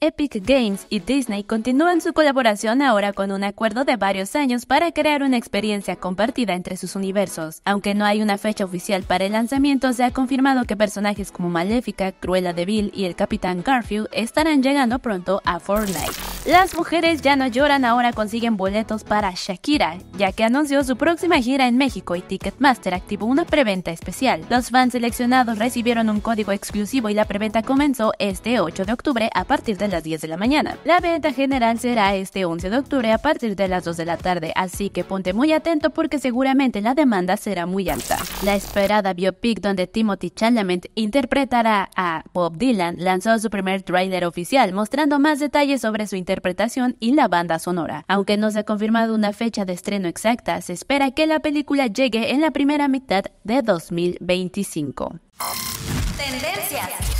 Epic Games y Disney continúan su colaboración ahora con un acuerdo de varios años para crear una experiencia compartida entre sus universos. Aunque no hay una fecha oficial para el lanzamiento, se ha confirmado que personajes como Maléfica, Cruella de Vil y el Capitán Garfield estarán llegando pronto a Fortnite. Las mujeres ya no lloran, ahora consiguen boletos para Shakira, ya que anunció su próxima gira en México y Ticketmaster activó una preventa especial. Los fans seleccionados recibieron un código exclusivo y la preventa comenzó este 8 de octubre a partir de las 10 de la mañana. La venta general será este 11 de octubre a partir de las 2 de la tarde, así que ponte muy atento porque seguramente la demanda será muy alta. La esperada biopic donde Timothy Chalamet interpretará a Bob Dylan lanzó su primer trailer oficial mostrando más detalles sobre su interpretación interpretación y la banda sonora. Aunque no se ha confirmado una fecha de estreno exacta, se espera que la película llegue en la primera mitad de 2025. Tendencias.